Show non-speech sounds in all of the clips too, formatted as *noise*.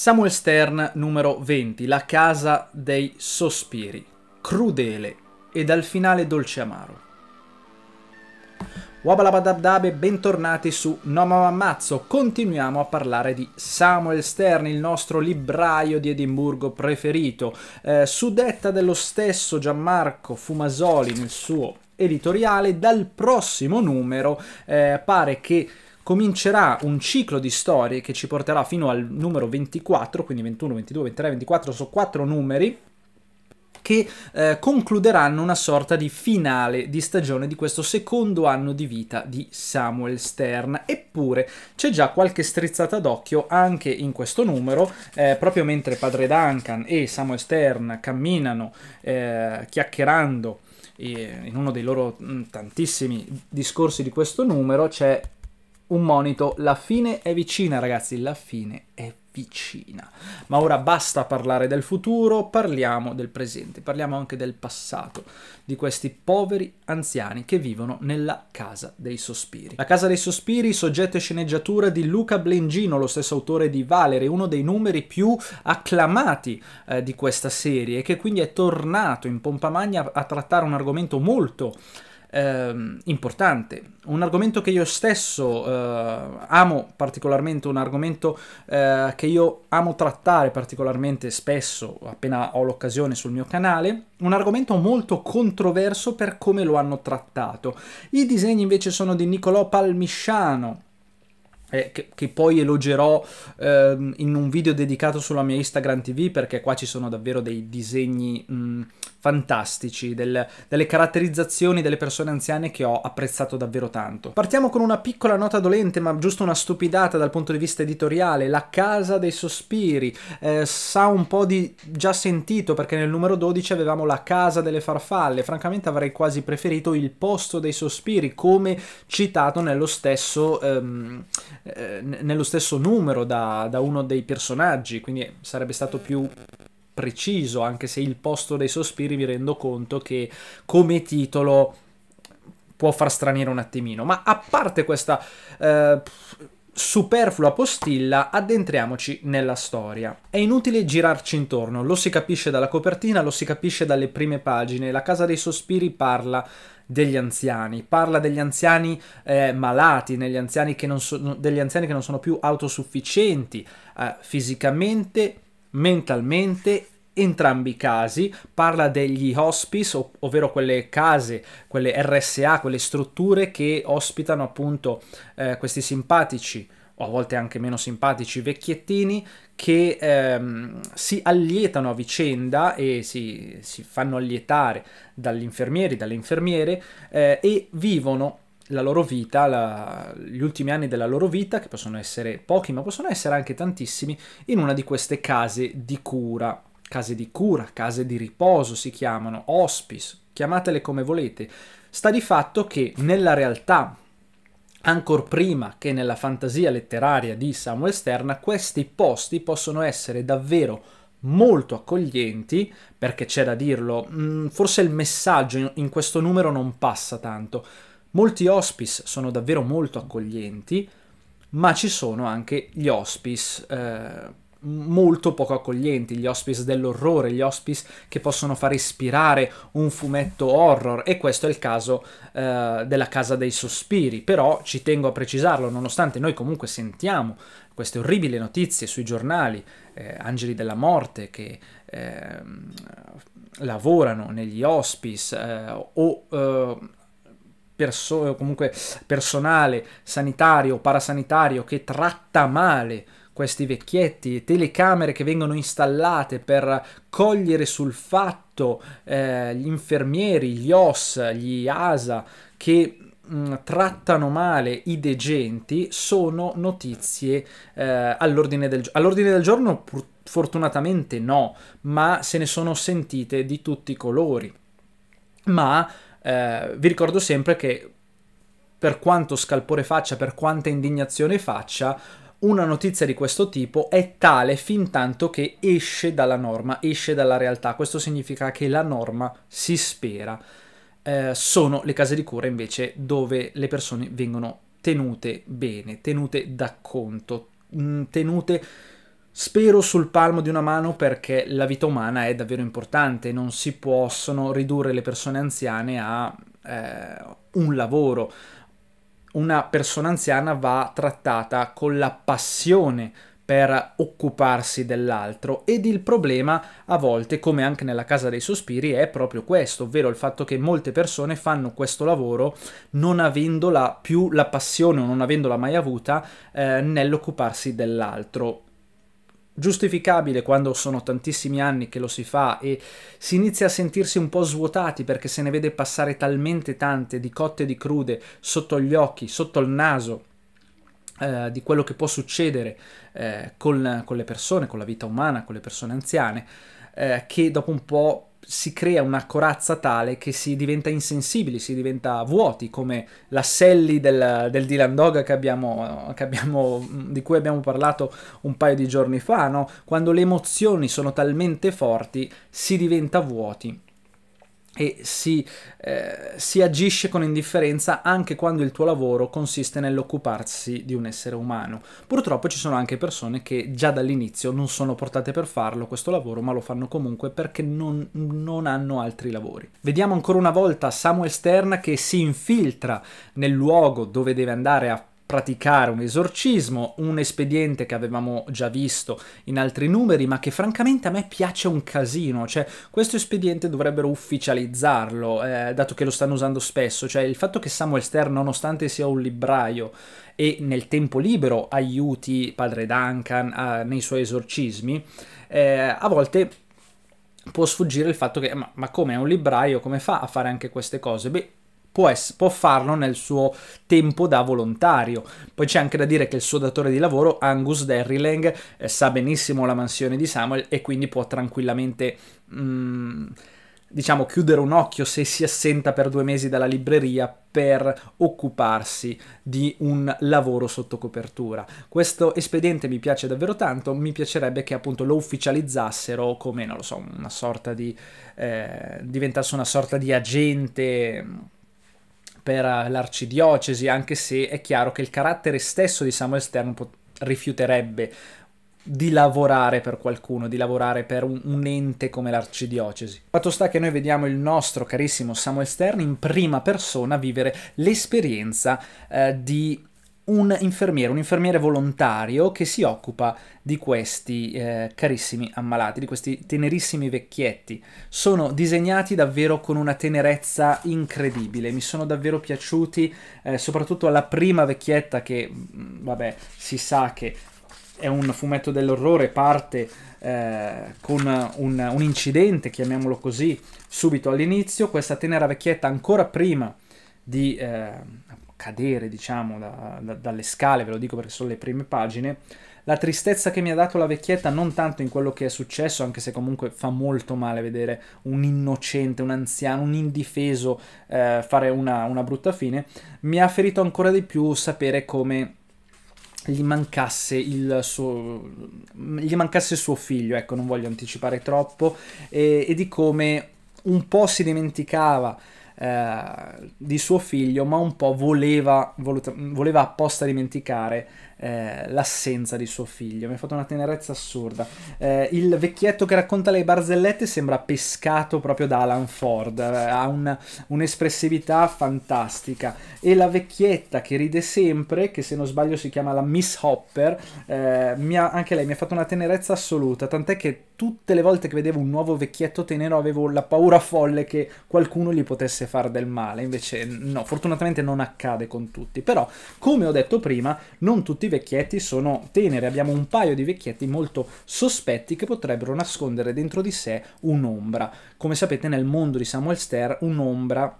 Samuel Stern numero 20, La casa dei sospiri, crudele e dal finale dolce amaro. Wabalabadabdabe, bentornati su No Mamma Continuiamo a parlare di Samuel Stern, il nostro libraio di Edimburgo preferito. Eh, detta dello stesso Gianmarco Fumasoli nel suo editoriale, dal prossimo numero eh, pare che comincerà un ciclo di storie che ci porterà fino al numero 24, quindi 21, 22, 23, 24, sono quattro numeri che eh, concluderanno una sorta di finale di stagione di questo secondo anno di vita di Samuel Stern. Eppure c'è già qualche strizzata d'occhio anche in questo numero, eh, proprio mentre padre Duncan e Samuel Stern camminano eh, chiacchierando in uno dei loro tantissimi discorsi di questo numero c'è un monito, la fine è vicina ragazzi, la fine è vicina. Ma ora basta parlare del futuro, parliamo del presente, parliamo anche del passato, di questi poveri anziani che vivono nella Casa dei Sospiri. La Casa dei Sospiri, soggetto e sceneggiatura di Luca Blengino, lo stesso autore di Valerie, uno dei numeri più acclamati eh, di questa serie, che quindi è tornato in pompa magna a trattare un argomento molto eh, importante. Un argomento che io stesso eh, amo particolarmente, un argomento eh, che io amo trattare particolarmente spesso, appena ho l'occasione sul mio canale, un argomento molto controverso per come lo hanno trattato. I disegni invece sono di Niccolò Palmisciano, eh, che, che, poi elogerò ehm, in un video dedicato sulla mia Instagram TV perché qua ci sono davvero dei disegni mh, fantastici, del, delle caratterizzazioni delle persone anziane che ho apprezzato davvero tanto. Partiamo con una piccola nota dolente, ma giusto una stupidata dal punto di vista editoriale, La Casa dei Sospiri, eh, sa un po' di già sentito perché nel numero 12 avevamo La Casa delle Farfalle, francamente avrei quasi preferito Il Posto dei Sospiri, come citato nello stesso, ehm, eh, nello stesso numero da, da uno dei personaggi, quindi sarebbe stato più preciso, anche se il posto dei sospiri vi rendo conto che come titolo può far stranire un attimino. Ma a parte questa eh, superflua postilla, addentriamoci nella storia. È inutile girarci intorno, lo si capisce dalla copertina, lo si capisce dalle prime pagine. La Casa dei Sospiri parla degli anziani, parla degli anziani eh, malati, anziani so degli anziani che non sono più autosufficienti eh, fisicamente mentalmente entrambi i casi, parla degli hospice, ov ovvero quelle case, quelle RSA, quelle strutture che ospitano appunto eh, questi simpatici o a volte anche meno simpatici vecchiettini che ehm, si allietano a vicenda e si, si fanno allietare dagli infermieri, dalle infermiere eh, e vivono la loro vita, la, gli ultimi anni della loro vita, che possono essere pochi ma possono essere anche tantissimi, in una di queste case di cura. Case di cura, case di riposo si chiamano, hospice, chiamatele come volete. Sta di fatto che nella realtà, ancor prima che nella fantasia letteraria di Samuel Sterna, questi posti possono essere davvero molto accoglienti, perché c'è da dirlo, mm, forse il messaggio in questo numero non passa tanto, Molti hospice sono davvero molto accoglienti, ma ci sono anche gli hospice eh, molto poco accoglienti, gli hospice dell'orrore, gli hospice che possono far ispirare un fumetto horror e questo è il caso eh, della Casa dei Sospiri, però ci tengo a precisarlo, nonostante noi comunque sentiamo queste orribili notizie sui giornali, eh, angeli della morte che eh, lavorano negli hospice eh, o eh, perso- eh, comunque personale sanitario, o parasanitario che tratta male questi vecchietti, telecamere che vengono installate per cogliere sul fatto eh, gli infermieri, gli OS, gli ASA che mm, trattano male i degenti, sono notizie eh, all'ordine, del gi- all'ordine del giorno. Purtroppo fortunatamente no, ma se ne sono sentite di tutti i colori. Ma eh, vi ricordo sempre che per quanto scalpore faccia, per quanta indignazione faccia, una notizia di questo tipo è tale fin tanto che esce dalla norma, esce dalla realtà. Questo significa che la norma si spera. Eh, sono le case di cura invece dove le persone vengono tenute bene, tenute da conto, mm, tenute Spero sul palmo di una mano perché la vita umana è davvero importante, non si possono ridurre le persone anziane a eh, un lavoro. Una persona anziana va trattata con la passione per occuparsi dell'altro ed il problema a volte, come anche nella Casa dei Sospiri, è proprio questo, ovvero il fatto che molte persone fanno questo lavoro non avendola più la passione o non avendola mai avuta eh, nell'occuparsi dell'altro giustificabile quando sono tantissimi anni che lo si fa e si inizia a sentirsi un po' svuotati perché se ne vede passare talmente tante di cotte e di crude sotto gli occhi, sotto il naso, eh, di quello che può succedere eh, con, con, le persone, con la vita umana, con le persone anziane, eh, che dopo un po' si crea una corazza tale che si diventa insensibili, si diventa vuoti, come la Sally del, del Dylan Dog che abbiamo, che abbiamo, mm, di cui abbiamo parlato un paio di giorni fa, no? quando le emozioni sono talmente forti si diventa vuoti e si, eh, si, agisce con indifferenza anche quando il tuo lavoro consiste nell'occuparsi di un essere umano. Purtroppo ci sono anche persone che già dall'inizio non sono portate per farlo questo lavoro, ma lo fanno comunque perché non, non hanno altri lavori. Vediamo ancora una volta Samuel Stern che si infiltra nel luogo dove deve andare a praticare un esorcismo, un espediente che avevamo già visto in altri numeri, ma che francamente a me piace un casino, cioè questo espediente dovrebbero ufficializzarlo, eh, dato che lo stanno usando spesso, cioè il fatto che Samuel Stern, nonostante sia un libraio e nel tempo libero aiuti padre Duncan a, nei suoi esorcismi, eh, a volte può sfuggire il fatto che ma, ma come è un libraio, come fa a fare anche queste cose? Beh, può, es- può farlo nel suo tempo da volontario. Poi c'è anche da dire che il suo datore di lavoro, Angus Derrylang, eh, sa benissimo la mansione di Samuel e quindi può tranquillamente... Mm, diciamo chiudere un occhio se si assenta per due mesi dalla libreria per occuparsi di un lavoro sotto copertura. Questo espediente mi piace davvero tanto, mi piacerebbe che appunto lo ufficializzassero come, non lo so, una sorta di... Eh, diventasse una sorta di agente per eh, l'arcidiocesi, anche se è chiaro che il carattere stesso di Samuel Stern rifiuterebbe di lavorare per qualcuno, di lavorare per un, un ente come l'arcidiocesi. Fatto sta che noi vediamo il nostro carissimo Samuel Stern in prima persona vivere l'esperienza eh, di un infermiere, un infermiere volontario che si occupa di questi eh, carissimi ammalati, di questi tenerissimi vecchietti. Sono disegnati davvero con una tenerezza incredibile, mi sono davvero piaciuti, eh, soprattutto alla prima vecchietta che, mm, vabbè, si sa che è un fumetto dell'orrore, parte eh, con un, un incidente, chiamiamolo così, subito all'inizio, questa tenera vecchietta ancora prima di eh, cadere diciamo da, da, dalle scale, ve lo dico perché sono le prime pagine, la tristezza che mi ha dato la vecchietta non tanto in quello che è successo, anche se comunque fa molto male vedere un innocente, un anziano, un indifeso eh, fare una, una brutta fine, mi ha ferito ancora di più sapere come gli mancasse il suo, gli mancasse suo figlio, ecco non voglio anticipare troppo, e, e di come un po' si dimenticava eh, di suo figlio, ma un po' voleva, voluta, voleva apposta dimenticare eh, l'assenza di suo figlio. Mi ha fatto una tenerezza assurda. Eh, il vecchietto che racconta le barzellette sembra pescato proprio da Alan Ford, eh, ha un, un'espressività fantastica. E la vecchietta che ride sempre, che se non sbaglio si chiama la Miss Hopper, eh, ha, anche lei mi ha fatto una tenerezza assoluta, tant'è che tutte le volte che vedevo un nuovo vecchietto tenero avevo la paura folle che qualcuno gli potesse far del male, invece no, fortunatamente non accade con tutti, però come ho detto prima non tutti i vecchietti sono teneri, abbiamo un paio di vecchietti molto sospetti che potrebbero nascondere dentro di sé un'ombra, come sapete nel mondo di Samuel Ster un'ombra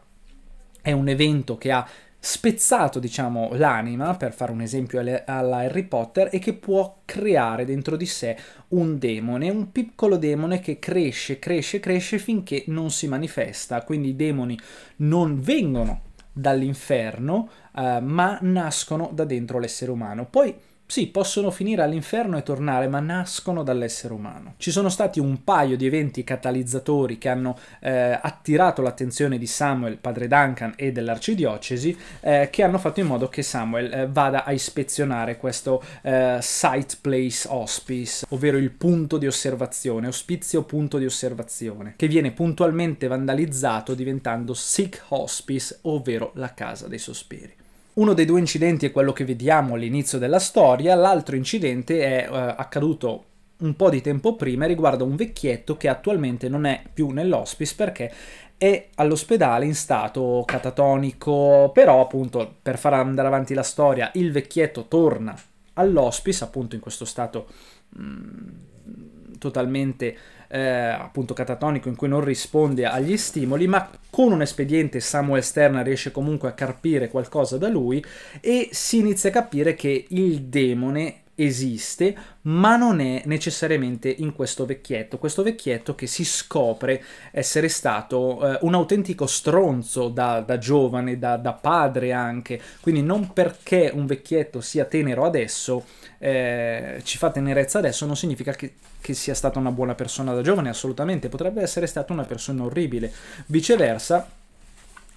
è un evento che ha spezzato, diciamo, l'anima, per fare un esempio alla Harry Potter, e che può creare dentro di sé un demone, un piccolo demone che cresce, cresce, cresce finché non si manifesta. Quindi i demoni non vengono dall'inferno, eh, ma nascono da dentro l'essere umano. Poi sì, possono finire all'inferno e tornare, ma nascono dall'essere umano. Ci sono stati un paio di eventi catalizzatori che hanno eh, attirato l'attenzione di Samuel, padre Duncan e dell'arcidiocesi, eh, che hanno fatto in modo che Samuel eh, vada a ispezionare questo eh, site place hospice, ovvero il punto di osservazione, ospizio punto di osservazione, che viene puntualmente vandalizzato diventando sick hospice, ovvero la casa dei sospiri. Uno dei due incidenti è quello che vediamo all'inizio della storia, l'altro incidente è eh, accaduto un po' di tempo prima e riguarda un vecchietto che attualmente non è più nell'hospice perché è all'ospedale in stato catatonico, però appunto per far andare avanti la storia il vecchietto torna all'hospice appunto in questo stato mh, mm, totalmente eh, appunto catatonico in cui non risponde agli stimoli, ma con un espediente Samuel Sterna riesce comunque a carpire qualcosa da lui e si inizia a capire che il demone esiste, ma non è necessariamente in questo vecchietto, questo vecchietto che si scopre essere stato eh, un autentico stronzo da, da giovane, da, da, padre anche, quindi non perché un vecchietto sia tenero adesso, eh, ci fa tenerezza adesso, non significa che, che sia stata una buona persona da giovane, assolutamente, potrebbe essere stata una persona orribile, viceversa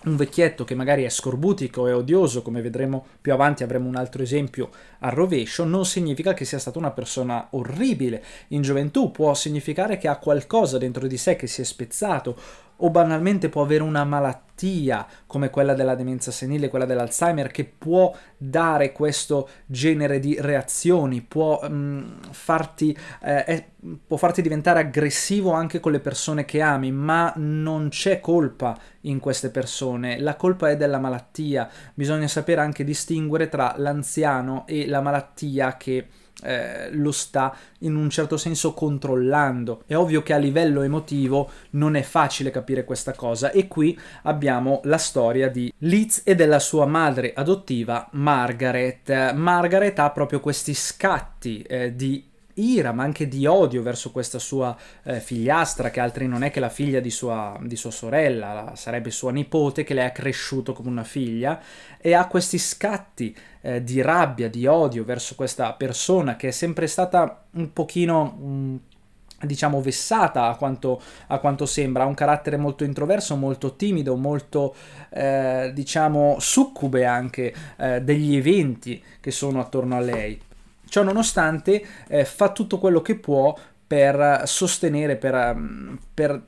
un vecchietto che magari è scorbutico e odioso, come vedremo più avanti, avremo un altro esempio a rovescio, non significa che sia stata una persona orribile. In gioventù può significare che ha qualcosa dentro di sé che si è spezzato o banalmente può avere una malattia come quella della demenza senile, quella dell'Alzheimer, che può dare questo genere di reazioni, può, mh, mm, farti, eh, è, può farti diventare aggressivo anche con le persone che ami, ma non c'è colpa in queste persone, la colpa è della malattia, bisogna sapere anche distinguere tra l'anziano e la malattia che eh, lo sta in un certo senso controllando. È ovvio che a livello emotivo non è facile capire questa cosa e qui abbiamo la storia di Liz e della sua madre adottiva Margaret. Margaret ha proprio questi scatti eh, di ira, ma anche di odio verso questa sua eh, figliastra, che altri non è che la figlia di sua, di sua sorella, sarebbe sua nipote che lei ha cresciuto come una figlia, e ha questi scatti eh, di rabbia, di odio verso questa persona che è sempre stata un pochino... Mh, mm, diciamo vessata a quanto, a quanto, sembra, ha un carattere molto introverso, molto timido, molto eh, diciamo succube anche eh, degli eventi che sono attorno a lei. Ciò nonostante eh, fa tutto quello che può per sostenere, per, mm, per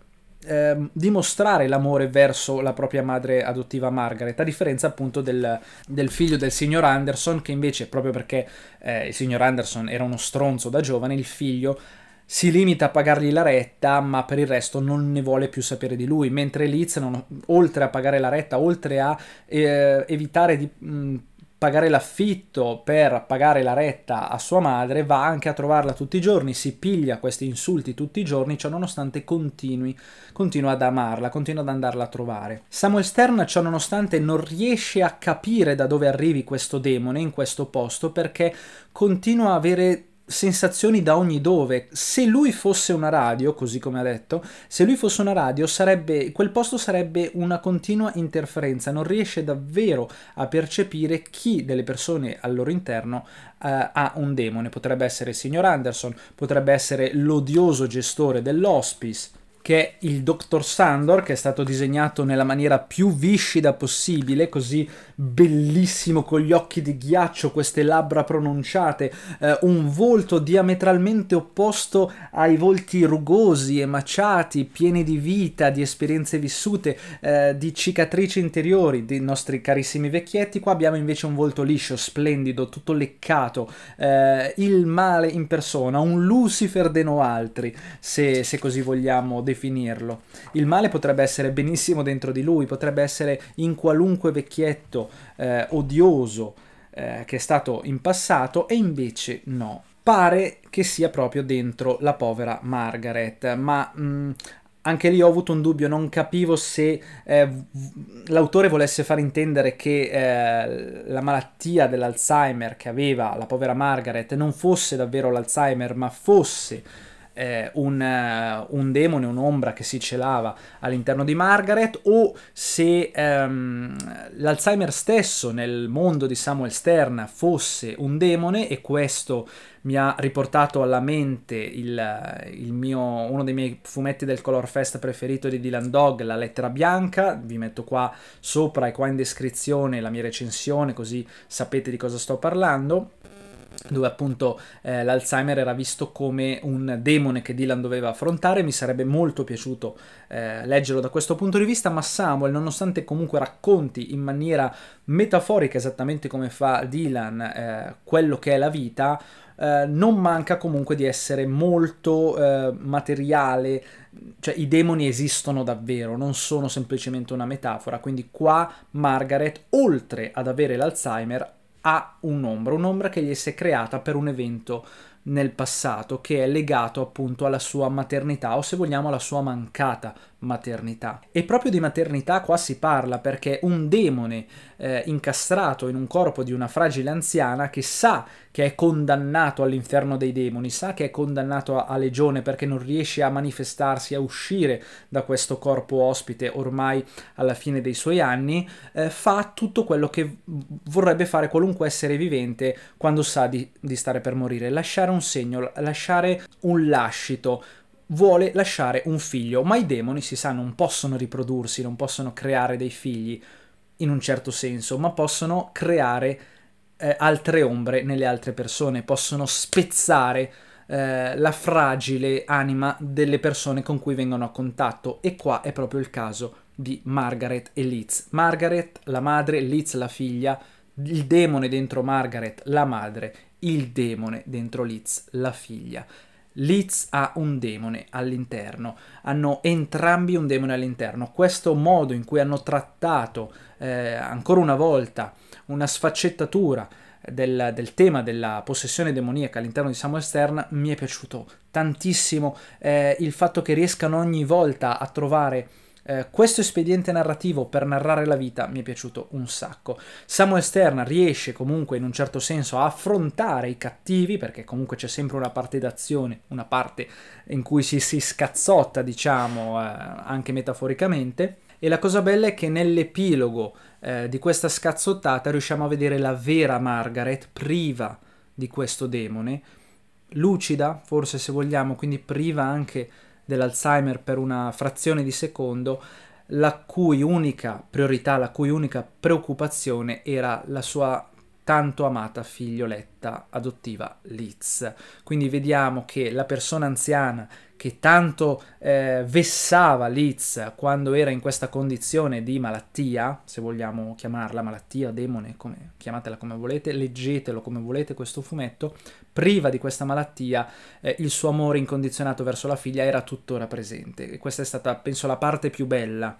eh, dimostrare l'amore verso la propria madre adottiva Margaret, a differenza appunto del, del figlio del signor Anderson, che invece, proprio perché eh, il signor Anderson era uno stronzo da giovane, il figlio si limita a pagargli la retta, ma per il resto non ne vuole più sapere di lui, mentre Liz, non, oltre a pagare la retta, oltre a eh, evitare di... Mh, mm, pagare l'affitto per pagare la retta a sua madre, va anche a trovarla tutti i giorni, si piglia questi insulti tutti i giorni, ciò nonostante continui, continua ad amarla, continua ad andarla a trovare. Samuel Stern ciò nonostante non riesce a capire da dove arrivi questo demone in questo posto perché continua a avere sensazioni da ogni dove. Se lui fosse una radio, così come ha detto, se lui fosse una radio, sarebbe, quel posto sarebbe una continua interferenza, non riesce davvero a percepire chi delle persone al loro interno eh, ha un demone. Potrebbe essere il signor Anderson, potrebbe essere l'odioso gestore dell'hospice che è il Dr. Sandor, che è stato disegnato nella maniera più viscida possibile, così bellissimo con gli occhi di ghiaccio, queste labbra pronunciate, eh, un volto diametralmente opposto ai volti rugosi, e maciati, pieni di vita, di esperienze vissute, eh, di cicatrici interiori dei nostri carissimi vecchietti. Qua abbiamo invece un volto liscio, splendido, tutto leccato, eh, il male in persona, un Lucifer de no altri, se, se così vogliamo definirlo definirlo. Il male potrebbe essere benissimo dentro di lui, potrebbe essere in qualunque vecchietto eh, odioso eh, che è stato in passato e invece no. Pare che sia proprio dentro la povera Margaret, ma mh, mm, anche lì ho avuto un dubbio, non capivo se eh, l'autore volesse far intendere che eh, la malattia dell'Alzheimer che aveva la povera Margaret non fosse davvero l'Alzheimer, ma fosse eh, un, eh, un, demone, un'ombra che si celava all'interno di Margaret, o se ehm, l'Alzheimer stesso nel mondo di Samuel Stern fosse un demone e questo mi ha riportato alla mente il, il mio, uno dei miei fumetti del Color Fest preferito di Dylan Dog, La lettera bianca, vi metto qua sopra e qua in descrizione la mia recensione così sapete di cosa sto parlando dove appunto eh, l'Alzheimer era visto come un demone che Dylan doveva affrontare, mi sarebbe molto piaciuto eh, leggerlo da questo punto di vista, ma Samuel, nonostante comunque racconti in maniera metaforica esattamente come fa Dylan eh, quello che è la vita, eh, non manca comunque di essere molto eh, materiale, cioè i demoni esistono davvero, non sono semplicemente una metafora, quindi qua Margaret, oltre ad avere l'Alzheimer, ha un'ombra, un'ombra che gli si è creata per un evento nel passato che è legato appunto alla sua maternità o se vogliamo alla sua mancata maternità. E proprio di maternità qua si parla perché un demone eh, incastrato in un corpo di una fragile anziana che sa che è condannato all'inferno dei demoni, sa che è condannato a, a legione perché non riesce a manifestarsi, a uscire da questo corpo ospite ormai alla fine dei suoi anni, eh, fa tutto quello che vorrebbe fare qualunque essere vivente quando sa di, di stare per morire, lasciare un segno, lasciare un lascito, vuole lasciare un figlio, ma i demoni, si sa, non possono riprodursi, non possono creare dei figli in un certo senso, ma possono creare eh, altre ombre nelle altre persone, possono spezzare eh, la fragile anima delle persone con cui vengono a contatto e qua è proprio il caso di Margaret e Liz. Margaret la madre, Liz la figlia, il demone dentro Margaret la madre, il demone dentro Liz la figlia. Leeds ha un demone all'interno, hanno entrambi un demone all'interno. Questo modo in cui hanno trattato eh, ancora una volta una sfaccettatura del, del, tema della possessione demoniaca all'interno di Samuel Stern mi è piaciuto tantissimo. Eh, il fatto che riescano ogni volta a trovare eh, questo espediente narrativo per narrare la vita mi è piaciuto un sacco. Samuel Stern riesce comunque in un certo senso a affrontare i cattivi, perché comunque c'è sempre una parte d'azione, una parte in cui si, si scazzotta, diciamo, eh, anche metaforicamente. E la cosa bella è che nell'epilogo eh, di questa scazzottata riusciamo a vedere la vera Margaret priva di questo demone, lucida, forse se vogliamo, quindi priva anche dell'Alzheimer per una frazione di secondo, la cui unica priorità, la cui unica preoccupazione era la sua tanto amata figlioletta adottiva Liz. Quindi vediamo che la persona anziana che tanto eh, vessava Liz quando era in questa condizione di malattia, se vogliamo chiamarla malattia, demone, come, chiamatela come volete, leggetelo come volete questo fumetto, priva di questa malattia eh, il suo amore incondizionato verso la figlia era tuttora presente e questa è stata penso la parte più bella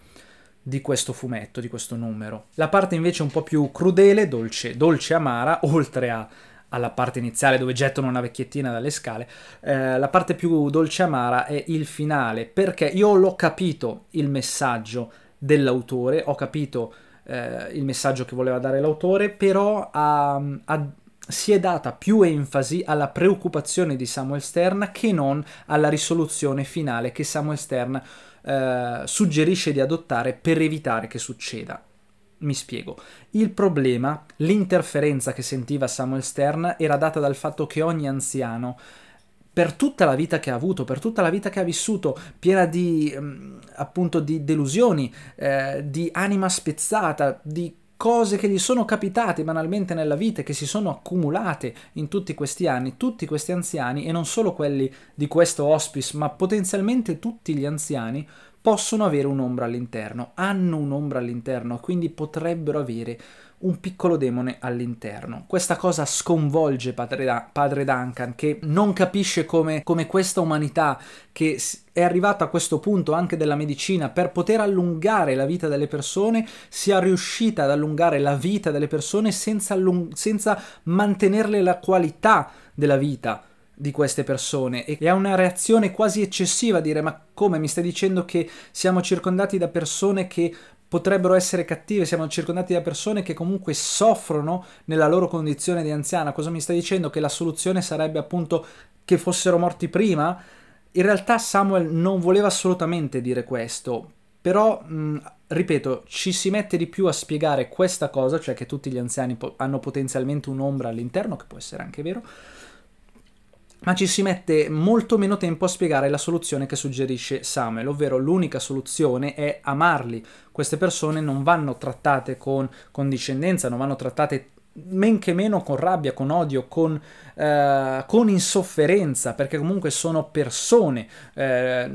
di questo fumetto, di questo numero. La parte invece un po' più crudele, dolce, dolce amara, *laughs* oltre a, alla parte iniziale dove gettano una vecchiettina dalle scale, eh, la parte più dolce amara è il finale, perché io l'ho capito il messaggio dell'autore, ho capito eh, il messaggio che voleva dare l'autore, però ehm, a, a si è data più enfasi alla preoccupazione di Samuel Stern che non alla risoluzione finale che Samuel Stern eh, suggerisce di adottare per evitare che succeda. Mi spiego. Il problema, l'interferenza che sentiva Samuel Stern era data dal fatto che ogni anziano per tutta la vita che ha avuto, per tutta la vita che ha vissuto, piena di mm, appunto di delusioni, eh, di anima spezzata, di cose che gli sono capitate banalmente nella vita, e che si sono accumulate in tutti questi anni, tutti questi anziani, e non solo quelli di questo hospice, ma potenzialmente tutti gli anziani, possono avere un'ombra all'interno, hanno un'ombra all'interno, quindi potrebbero avere un piccolo demone all'interno. Questa cosa sconvolge padre, da padre Duncan che non capisce come, come questa umanità che è arrivata a questo punto anche della medicina per poter allungare la vita delle persone, sia riuscita ad allungare la vita delle persone senza, senza mantenerle la qualità della vita di queste persone e ha una reazione quasi eccessiva dire ma come mi stai dicendo che siamo circondati da persone che potrebbero essere cattive, siamo circondati da persone che comunque soffrono nella loro condizione di anziana. Cosa mi stai dicendo? Che la soluzione sarebbe appunto che fossero morti prima? In realtà Samuel non voleva assolutamente dire questo, però mh, mm, ripeto, ci si mette di più a spiegare questa cosa, cioè che tutti gli anziani po hanno potenzialmente un'ombra all'interno, che può essere anche vero, ma ci si mette molto meno tempo a spiegare la soluzione che suggerisce Samuel, ovvero l'unica soluzione è amarli. Queste persone non vanno trattate con condiscendenza, non vanno trattate men che meno con rabbia, con odio, con, eh, con insofferenza, perché comunque sono persone. Eh,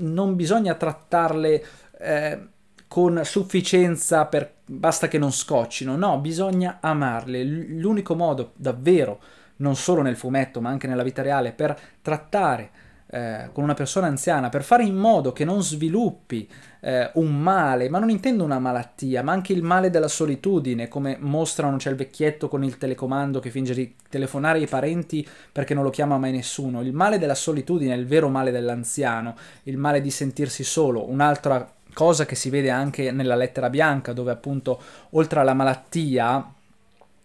non bisogna trattarle eh, con sufficienza per, basta che non scoccino, no, bisogna amarle. L'unico modo davvero non solo nel fumetto ma anche nella vita reale, per trattare eh, con una persona anziana, per fare in modo che non sviluppi eh, un male, ma non intendo una malattia, ma anche il male della solitudine, come mostrano c'è il vecchietto con il telecomando che finge di telefonare ai parenti perché non lo chiama mai nessuno. Il male della solitudine è il vero male dell'anziano, il male di sentirsi solo, un'altra cosa che si vede anche nella lettera bianca, dove appunto oltre alla malattia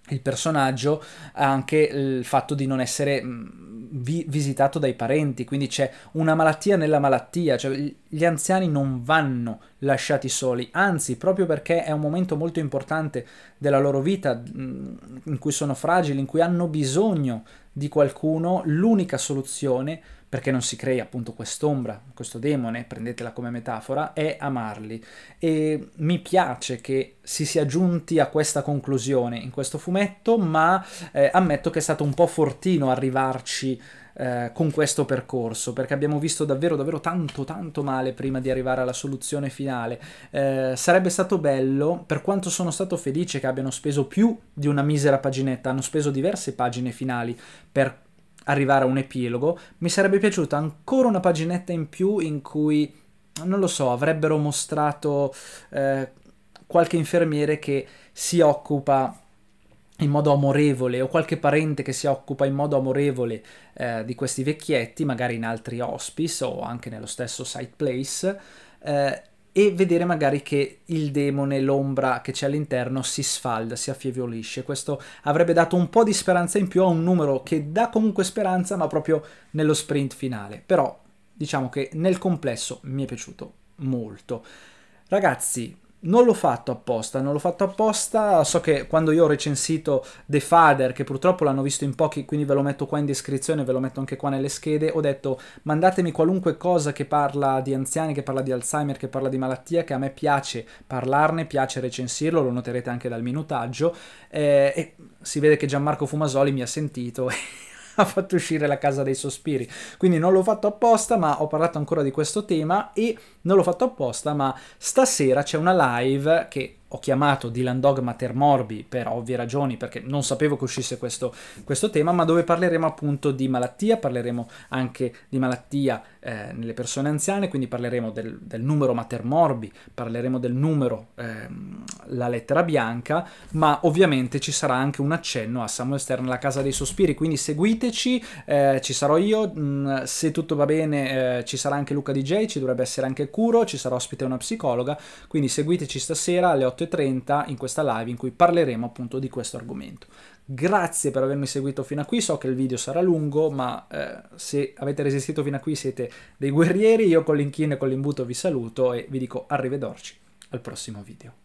il personaggio ha anche il fatto di non essere mm, vi visitato dai parenti, quindi c'è una malattia nella malattia, cioè gli anziani non vanno lasciati soli, anzi proprio perché è un momento molto importante della loro vita mm, in cui sono fragili, in cui hanno bisogno di qualcuno, l'unica soluzione è perché non si crei appunto quest'ombra, questo demone, prendetela come metafora, è amarli. E mi piace che si sia giunti a questa conclusione in questo fumetto, ma eh, ammetto che è stato un po' fortino arrivarci eh, con questo percorso, perché abbiamo visto davvero davvero tanto tanto male prima di arrivare alla soluzione finale. Eh, sarebbe stato bello, per quanto sono stato felice che abbiano speso più di una misera paginetta, hanno speso diverse pagine finali per arrivare a un epilogo, mi sarebbe piaciuta ancora una paginetta in più in cui, non lo so, avrebbero mostrato eh, qualche infermiere che si occupa in modo amorevole o qualche parente che si occupa in modo amorevole eh, di questi vecchietti, magari in altri hospice o anche nello stesso site place. Eh, e vedere magari che il demone, l'ombra che c'è all'interno si sfalda, si affievolisce. Questo avrebbe dato un po' di speranza in più a un numero che dà comunque speranza, ma proprio nello sprint finale. Però diciamo che nel complesso mi è piaciuto molto. Ragazzi, non l'ho fatto apposta, non l'ho fatto apposta, so che quando io ho recensito The Father, che purtroppo l'hanno visto in pochi, quindi ve lo metto qua in descrizione, ve lo metto anche qua nelle schede, ho detto mandatemi qualunque cosa che parla di anziani, che parla di Alzheimer, che parla di malattia, che a me piace parlarne, piace recensirlo, lo noterete anche dal minutaggio, eh, e si vede che Gianmarco Fumasoli mi ha sentito *laughs* *laughs* ha fatto uscire La Casa dei Sospiri. Quindi non l'ho fatto apposta, ma ho parlato ancora di questo tema e non l'ho fatto apposta, ma stasera c'è una live che ho chiamato Dylan Dogma Termorbi per ovvie ragioni, perché non sapevo che uscisse questo, questo tema, ma dove parleremo appunto di malattia, parleremo anche di malattia eh, nelle persone anziane, quindi parleremo del, del numero Matermorbi, parleremo del numero eh, La lettera bianca, ma ovviamente ci sarà anche un accenno a Samuel Stern, La casa dei sospiri, quindi seguiteci, eh, ci sarò io, mh, mm, se tutto va bene eh, ci sarà anche Luca DJ, ci dovrebbe essere anche Curo, ci sarà ospite una psicologa, quindi seguiteci stasera alle 8 18.30 in questa live in cui parleremo appunto di questo argomento. Grazie per avermi seguito fino a qui, so che il video sarà lungo, ma eh, se avete resistito fino a qui siete dei guerrieri, io con l'inchino e con l'imbuto vi saluto e vi dico arrivederci al prossimo video.